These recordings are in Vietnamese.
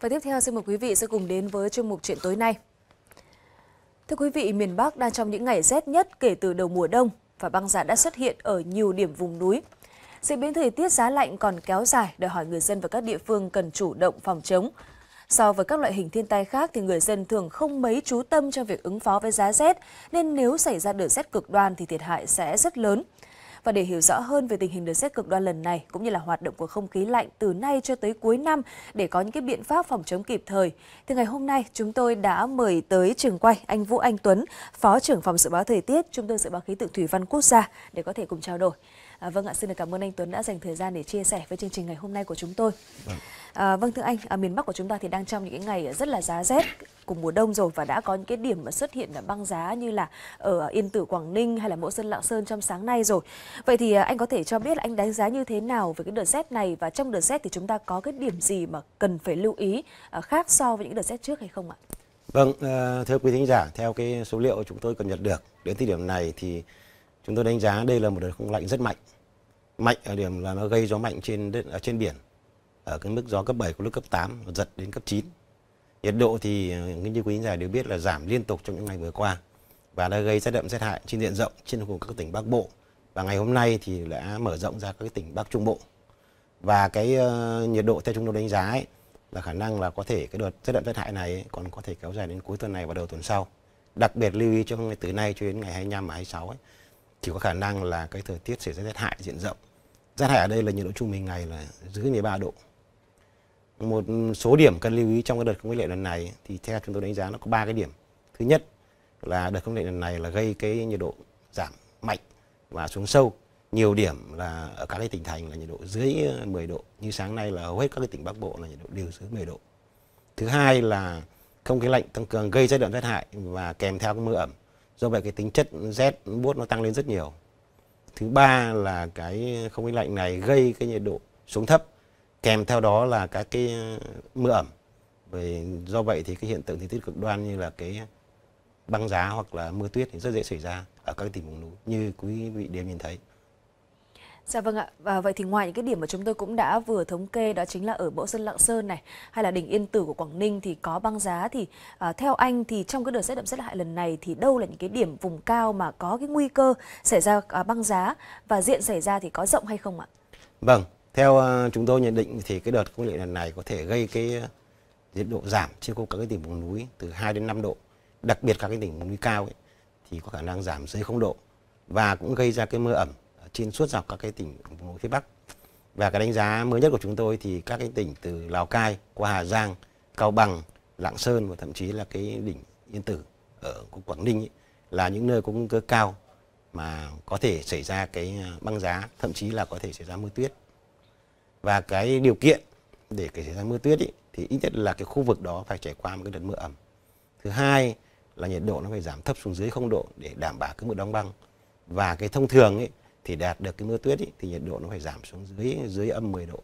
Và tiếp theo xin mời quý vị sẽ cùng đến với chương mục chuyện tối nay. Thưa quý vị, miền Bắc đang trong những ngày rét nhất kể từ đầu mùa đông và băng giá đã xuất hiện ở nhiều điểm vùng núi. Diễn biến thời tiết giá lạnh còn kéo dài đòi hỏi người dân và các địa phương cần chủ động phòng chống. So với các loại hình thiên tai khác thì người dân thường không mấy chú tâm trong việc ứng phó với giá rét, nên nếu xảy ra đợt rét cực đoan thì thiệt hại sẽ rất lớn. Và để hiểu rõ hơn về tình hình đợt rét cực đoan lần này cũng như là hoạt động của không khí lạnh từ nay cho tới cuối năm để có những cái biện pháp phòng chống kịp thời, thì ngày hôm nay chúng tôi đã mời tới trường quay anh Vũ Anh Tuấn, Phó trưởng phòng dự báo thời tiết Trung tâm dự báo khí tượng thủy văn quốc gia để có thể cùng trao đổi. À, vâng ạ, xin được cảm ơn anh Tuấn đã dành thời gian để chia sẻ với chương trình ngày hôm nay của chúng tôi. Vâng, à, vâng thưa anh, ở à, miền Bắc của chúng ta thì đang trong những ngày rất là giá rét của mùa đông rồi và đã có những cái điểm mà xuất hiện là băng giá như là ở Yên Tử Quảng Ninh hay là Mẫu Sơn Lạng Sơn trong sáng nay rồi. Vậy thì à, anh có thể cho biết là anh đánh giá như thế nào về cái đợt rét này và trong đợt rét thì chúng ta có cái điểm gì mà cần phải lưu ý à, khác so với những đợt rét trước hay không ạ? Vâng, à, thưa quý thính giả, theo cái số liệu chúng tôi cập nhật được đến thời điểm này thì chúng tôi đánh giá đây là một đợt không lạnh rất mạnh. Mạnh ở điểm là nó gây gió mạnh trên trên biển ở cái mức gió cấp 7 có lúc cấp 8 giật đến cấp 9 Nhiệt độ thì ờ, như quý giả đều biết là giảm liên tục trong những ngày vừa qua và đã gây rét đậm rét hại trên diện rộng trên vùng các tỉnh Bắc Bộ và ngày hôm nay thì đã mở rộng ra các tỉnh Bắc Trung Bộ và cái ờ, nhiệt độ theo chúng tôi đánh giá ấy, là khả năng là có thể cái đợt rét đậm rét hại này còn có thể kéo dài đến cuối tuần này và đầu tuần sau đặc biệt lưu ý cho ngày từ nay cho đến ngày 25 và 26 ấy, thì có khả năng là cái thời tiết xảy ra rét hại diện rộng rét hại ở đây là nhiệt độ trung bình ngày là dưới 13 độ một số điểm cần lưu ý trong cái đợt không kích lệ lần này thì theo chúng tôi đánh giá nó có ba cái điểm thứ nhất là đợt không kích lệ lần này là gây cái nhiệt độ giảm mạnh và xuống sâu nhiều điểm là ở các cái tỉnh thành là nhiệt độ dưới 10 độ như sáng nay là hầu hết các cái tỉnh bắc bộ là nhiệt độ đều dưới 10 độ thứ hai là không khí lạnh tăng cường gây rét đậm rét hại và kèm theo cái mưa ẩm do vậy cái tính chất rét buốt nó tăng lên rất nhiều thứ ba là cái không khí lạnh này gây cái nhiệt độ xuống thấp kèm theo đó là các cái ờ, mưa ẩm về do vậy thì cái hiện tượng thời tiết cực đoan như là cái băng giá hoặc là mưa tuyết thì rất dễ xảy ra ở các tỉnh vùng núi như quý vị đều nhìn thấy. Dạ vâng ạ, và vậy thì ngoài những cái điểm mà chúng tôi cũng đã vừa thống kê đó chính là ở Mẫu Sơn Lạng Sơn này hay là đỉnh Yên Tử của Quảng Ninh thì có băng giá thì à, theo anh thì trong cái đợt rét đậm rét hại lần này thì đâu là những cái điểm vùng cao mà có cái nguy cơ xảy ra à, băng giá và diện xảy ra thì có rộng hay không ạ? Vâng, theo ờ, chúng tôi nhận định thì cái đợt công nghệ lần này có thể gây cái ờ, nhiệt độ giảm trên các cái tỉnh vùng núi từ 2 đến 5 độ, đặc biệt các cái tỉnh vùng núi cao ấy, thì có khả năng giảm dưới 0 độ và cũng gây ra cái mưa ẩm trên suốt dọc các cái tỉnh vùng núi phía Bắc. Và cái đánh giá mới nhất của chúng tôi thì các cái tỉnh từ Lào Cai qua Hà Giang, Cao Bằng, Lạng Sơn và thậm chí là cái đỉnh Yên Tử ở Quảng Ninh ấy, là những nơi có nguy cơ cao mà có thể xảy ra cái ờ, băng giá, thậm chí là có thể xảy ra mưa tuyết và cái điều kiện để cái xảy ra mưa tuyết ý, thì ít nhất là cái khu vực đó phải trải qua một cái đợt mưa ẩm thứ hai là nhiệt độ nó phải giảm thấp xuống dưới không độ để đảm bảo cái mưa đóng băng và cái thông thường ấy thì đạt được cái mưa tuyết ý, thì nhiệt độ nó phải giảm xuống dưới dưới âm 10 độ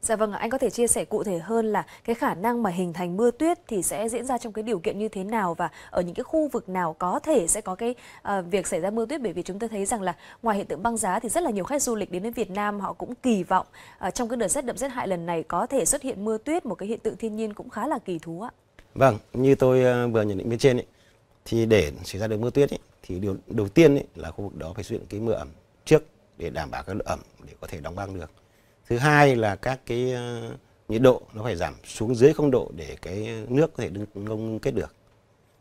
Dạ vâng, anh có thể chia sẻ cụ thể hơn là cái khả năng mà hình thành mưa tuyết thì sẽ diễn ra trong cái điều kiện như thế nào và ở những cái khu vực nào có thể sẽ có cái uh, việc xảy ra mưa tuyết bởi vì chúng ta thấy rằng là ngoài hiện tượng băng giá thì rất là nhiều khách du lịch đến với Việt Nam họ cũng kỳ vọng uh, trong cái đợt rét đậm rét hại lần này có thể xuất hiện mưa tuyết một cái hiện tượng thiên nhiên cũng khá là kỳ thú ạ. Vâng, như tôi ờ, vừa nhận định bên trên ấy, thì để xảy ra được mưa tuyết ấy, thì điều đầu tiên ấy, là khu vực đó phải xuất hiện cái mưa ẩm trước để đảm bảo cái độ ẩm để có thể đóng băng được thứ hai là các cái ờ, nhiệt độ nó phải giảm xuống dưới không độ để cái nước có thể ngông kết được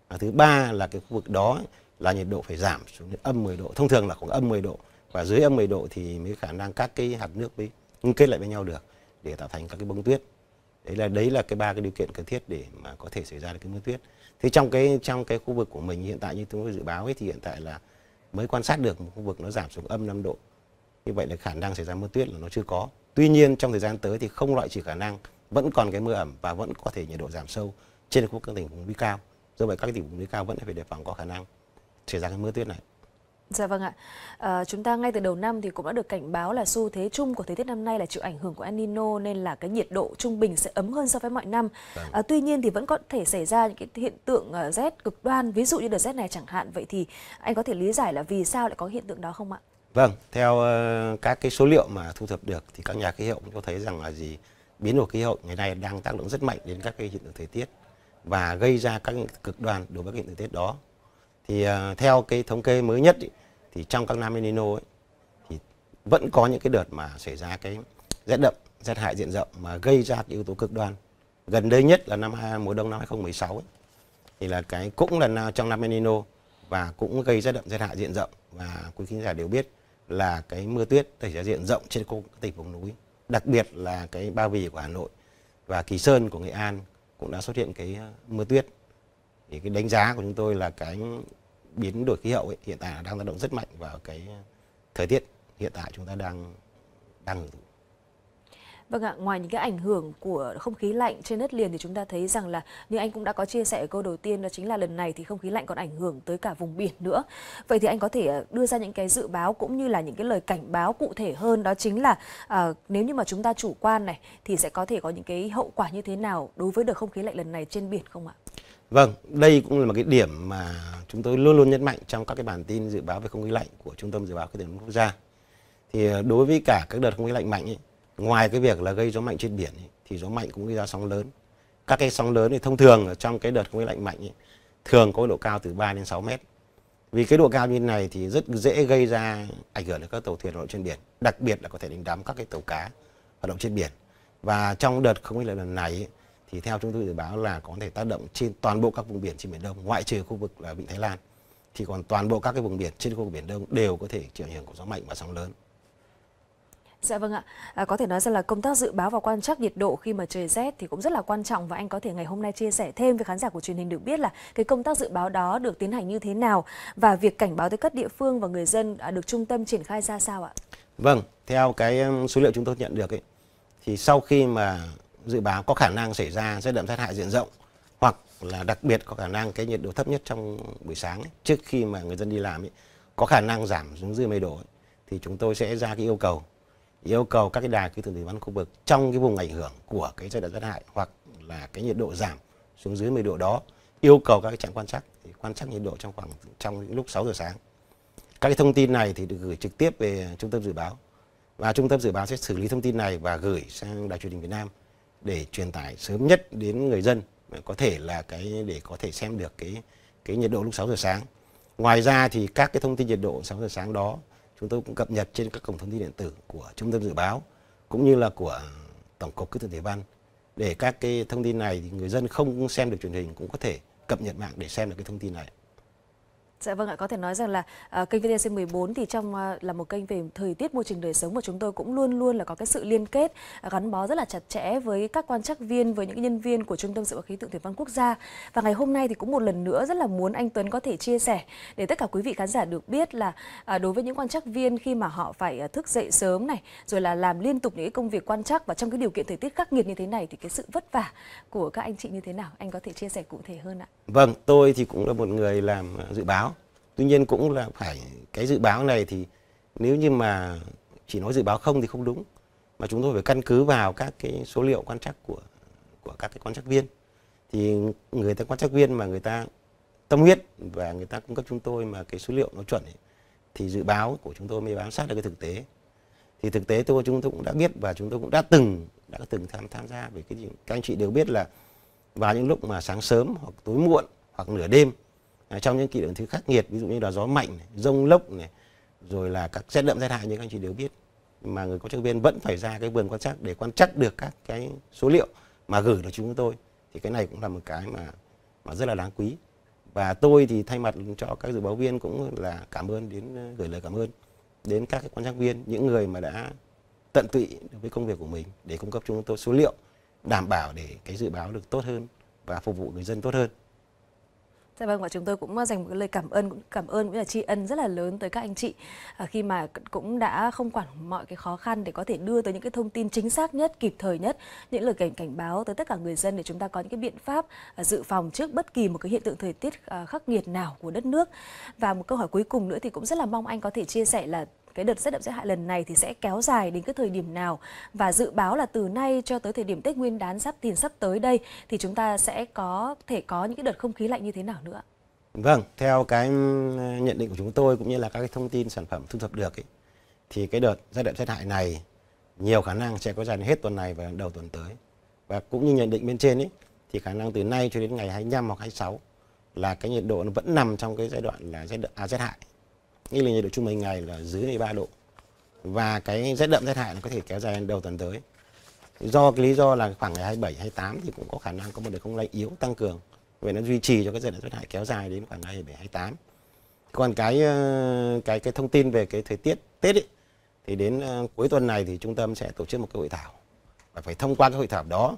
à, thứ ba là cái khu vực đó là nhiệt độ phải giảm xuống âm 10 độ thông thường là khoảng âm 10 độ và dưới âm 10 độ thì mới khả năng các cái hạt nước mới ngưng kết lại với nhau được để tạo thành các cái bông tuyết đấy là đấy là cái ba cái điều kiện cần thiết để mà có thể xảy ra được cái mưa tuyết thế trong cái trong cái khu vực của mình hiện tại như chúng tôi dự báo ấy thì hiện tại là mới quan sát được một khu vực nó giảm xuống âm 5 độ như vậy là khả năng xảy ra mưa tuyết là nó chưa có Tuy nhiên trong thời gian tới thì không loại trừ khả năng vẫn còn cái mưa ẩm và vẫn có thể nhiệt độ giảm sâu trên khu vực các tỉnh vùng núi cao. Do vậy các tỉnh vùng núi cao vẫn phải đề phòng có khả năng xảy ra cái mưa tuyết này. Dạ vâng ạ. À, chúng ta ngay từ đầu năm thì cũng đã được cảnh báo là xu thế chung của thời tiết năm nay là chịu ảnh hưởng của El Nino nên là cái nhiệt độ trung bình sẽ ấm hơn so với mọi năm. À, tuy nhiên thì vẫn có thể xảy ra những cái hiện tượng ờ, rét cực đoan, ví dụ như đợt rét này chẳng hạn. Vậy thì anh có thể lý giải là vì sao lại có hiện tượng đó không ạ? Vâng, theo ờ, các cái số liệu mà thu thập được thì các nhà khí hậu cũng có thấy rằng là gì biến đổi khí hậu ngày nay đang tác động rất mạnh đến các cái hiện tượng thời tiết và gây ra các cực đoan đối với các hiện tượng thời tiết đó. Thì ờ, theo cái thống kê mới nhất ý, thì trong các năm El Nino ấy, thì vẫn có những cái đợt mà xảy ra cái rét đậm, rét hại diện rộng mà gây ra cái yếu tố cực đoan. Gần đây nhất là năm mùa đông năm 2016 ấy, thì là cái cũng là trong năm El Nino và cũng gây rét đậm, rét hại diện rộng và quý khán giả đều biết là cái mưa tuyết thể ra diện rộng trên các tỉnh vùng núi, đặc biệt là cái Ba Vì của Hà Nội và Kỳ Sơn của Nghệ An cũng đã xuất hiện cái ờ, mưa tuyết. Thì cái đánh giá của chúng tôi là cái biến đổi khí hậu ấy, hiện tại đang tác động rất mạnh vào cái ờ, thời tiết hiện tại chúng ta đang đang hưởng thụ. Vâng ạ, ngoài những cái ảnh hưởng của không khí lạnh trên đất liền thì chúng ta thấy rằng là như anh cũng đã có chia sẻ ở câu đầu tiên đó chính là lần này thì không khí lạnh còn ảnh hưởng tới cả vùng biển nữa. Vậy thì anh có thể ờ, đưa ra những cái dự báo cũng như là những cái lời cảnh báo cụ thể hơn đó chính là à, nếu như mà chúng ta chủ quan này thì sẽ có thể có những cái hậu quả như thế nào đối với đợt không khí lạnh lần này trên biển không ạ? Vâng, đây cũng là một cái điểm mà chúng tôi luôn luôn nhấn mạnh trong các cái bản tin dự báo về không khí lạnh của Trung tâm Dự báo khí tượng quốc gia. Thì ờ, đối với cả các đợt không khí lạnh mạnh ấy, ngoài cái việc là gây gió mạnh trên biển thì gió mạnh cũng gây ra sóng lớn các cái sóng lớn thì thông thường ở trong cái đợt không khí lạnh mạnh ấy, thường có độ cao từ 3 đến 6 mét vì cái độ cao như thế này thì rất dễ gây ra ảnh hưởng đến các tàu thuyền hoạt trên biển đặc biệt là có thể đánh đắm các cái tàu cá hoạt động trên biển và trong đợt không khí lạnh lần này ấy, thì theo chúng tôi dự báo là có thể tác động trên toàn bộ các vùng biển trên biển đông ngoại trừ khu vực là vịnh thái lan thì còn toàn bộ các cái vùng biển trên khu vực biển đông đều có thể chịu ảnh hưởng của gió mạnh và sóng lớn Dạ vâng ạ, à, có thể nói rằng là công tác dự báo và quan trắc nhiệt độ khi mà trời rét thì cũng rất là quan trọng và anh có thể ngày hôm nay chia sẻ thêm với khán giả của truyền hình được biết là cái công tác dự báo đó được tiến hành như thế nào và việc cảnh báo tới các địa phương và người dân à, được trung tâm triển khai ra sao ạ? Vâng, theo cái số liệu chúng tôi nhận được ấy, thì sau khi mà dự báo có khả năng xảy ra rét đậm rét hại diện rộng hoặc là đặc biệt có khả năng cái nhiệt độ thấp nhất trong buổi sáng ấy, trước khi mà người dân đi làm ấy, có khả năng giảm xuống dưới mây độ ấy, thì chúng tôi sẽ ra cái yêu cầu yêu cầu các cái đài khí tượng thủy văn khu vực trong cái vùng ảnh hưởng của cái giai đoạn rét hại hoặc là cái nhiệt độ giảm xuống dưới 10 độ đó yêu cầu các cái trạm quan trắc thì quan trắc nhiệt độ trong khoảng trong lúc 6 giờ sáng. Các cái thông tin này thì được gửi trực tiếp về trung tâm dự báo và trung tâm dự báo sẽ xử lý thông tin này và gửi sang đài truyền hình Việt Nam để truyền tải sớm nhất đến người dân có thể là cái để có thể xem được cái cái nhiệt độ lúc 6 giờ sáng. Ngoài ra thì các cái thông tin nhiệt độ 6 giờ sáng đó chúng tôi cũng cập nhật trên các cổng thông tin điện tử của trung tâm dự báo cũng như là của tổng cục khí tượng thủy văn để các cái thông tin này thì người dân không xem được truyền hình cũng có thể cập nhật mạng để xem được cái thông tin này Dạ vâng ạ, có thể nói rằng là uh, kênh VTC14 thì trong uh, là một kênh về thời tiết môi trường đời sống của chúng tôi cũng luôn luôn là có cái sự liên kết uh, gắn bó rất là chặt chẽ với các quan trắc viên với những nhân viên của Trung tâm Dự báo khí tượng Thủy văn Quốc gia. Và ngày hôm nay thì cũng một lần nữa rất là muốn anh Tuấn có thể chia sẻ để tất cả quý vị khán giả được biết là uh, đối với những quan trắc viên khi mà họ phải uh, thức dậy sớm này rồi là làm liên tục những công việc quan trắc và trong cái điều kiện thời tiết khắc nghiệt như thế này thì cái sự vất vả của các anh chị như thế nào? Anh có thể chia sẻ cụ thể hơn ạ. Vâng, tôi thì cũng là một người làm dự báo tuy nhiên cũng là phải cái dự báo này thì nếu như mà chỉ nói dự báo không thì không đúng mà chúng tôi phải căn cứ vào các cái số liệu quan trắc của của các cái quan trắc viên thì người ta quan trắc viên mà người ta tâm huyết và người ta cung cấp chúng tôi mà cái số liệu nó chuẩn ấy, thì dự báo của chúng tôi mới bám sát được cái thực tế thì thực tế tôi chúng tôi cũng đã biết và chúng tôi cũng đã từng đã từng tham tham gia về cái gì các anh chị đều biết là vào những lúc mà sáng sớm hoặc tối muộn hoặc nửa đêm À, trong những kỳ lượng thứ khắc nghiệt ví dụ như là gió mạnh này, rông lốc này rồi là các xét đậm rét hại như các anh chị đều biết mà người có chức viên vẫn phải ra cái vườn quan trắc để quan trắc được các cái số liệu mà gửi được chúng tôi thì cái này cũng là một cái mà mà rất là đáng quý và tôi thì thay mặt cho các dự báo viên cũng là cảm ơn đến gửi lời cảm ơn đến các quan trắc viên những người mà đã tận tụy với công việc của mình để cung cấp chúng tôi số liệu đảm bảo để cái dự báo được tốt hơn và phục vụ người dân tốt hơn Dạ vâng và chúng tôi cũng ờ, dành một lời cảm ơn cũng cảm ơn cũng là tri ân rất là lớn tới các anh chị à, khi mà cũng đã không quản mọi cái khó khăn để có thể đưa tới những cái thông tin chính xác nhất, kịp thời nhất, những lời cảnh cảnh báo tới tất cả người dân để chúng ta có những cái biện pháp à, dự phòng trước bất kỳ một cái hiện tượng thời tiết à, khắc nghiệt nào của đất nước. Và một câu hỏi cuối cùng nữa thì cũng rất là mong anh có thể chia sẻ là cái đợt rét đậm rét hại lần này thì sẽ kéo dài đến cái thời điểm nào và dự báo là từ nay cho tới thời điểm Tết Nguyên đán sắp tiền sắp tới đây thì chúng ta sẽ có thể có những cái đợt không khí lạnh như thế nào nữa? Vâng, theo cái nhận định của chúng tôi cũng như là các cái thông tin sản phẩm thu thập được ấy, thì cái đợt rét đậm rét hại này nhiều khả năng sẽ kéo dài đến hết tuần này và đầu tuần tới. Và cũng như nhận định bên trên ấy thì khả năng từ nay cho đến ngày 25 hoặc 26 là cái nhiệt độ nó vẫn nằm trong cái giai đoạn là rét à, rét hại Nghĩa là nhiệt độ trung bình ngày là dưới 13 độ. Và cái rét đậm rét hại nó có thể kéo dài đầu tuần tới. Do cái lý do là khoảng ngày 27, 28 thì cũng có khả năng có một đợt không lạnh yếu tăng cường. về nó duy trì cho cái rét đậm rét hại kéo dài đến khoảng ngày 27, 28. Còn cái ờ, cái cái thông tin về cái thời tiết Tết ấy, thì đến ờ, cuối tuần này thì trung tâm sẽ tổ chức một cái hội thảo và phải thông qua cái hội thảo đó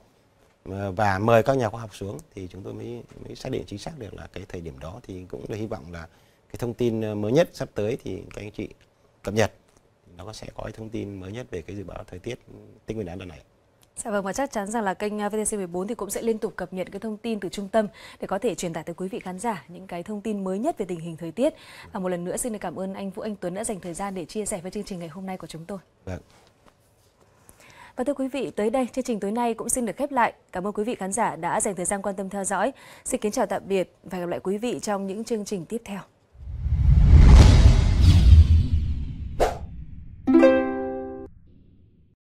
ờ, và mời các nhà khoa học xuống thì chúng tôi mới mới xác định chính xác được là cái thời điểm đó thì cũng là hy vọng là cái thông tin ờ, mới nhất sắp tới thì các anh chị cập nhật nó sẽ có cái thông tin mới nhất về cái dự báo thời tiết ừ, tinh Nguyên đán lần này. Dạ vâng và chắc chắn rằng là kênh ờ, VTC14 thì cũng sẽ liên tục cập nhật cái thông tin từ trung tâm để có thể truyền tải tới quý vị khán giả những cái thông tin mới nhất về tình hình thời tiết. Và một lần nữa xin được cảm ơn anh Vũ Anh Tuấn đã dành thời gian để chia sẻ với chương trình ngày hôm nay của chúng tôi. Vâng. Và thưa quý vị, tới đây chương trình tối nay cũng xin được khép lại. Cảm ơn quý vị khán giả đã dành thời gian quan tâm theo dõi. Xin kính chào tạm biệt và hẹn gặp lại quý vị trong những chương trình tiếp theo.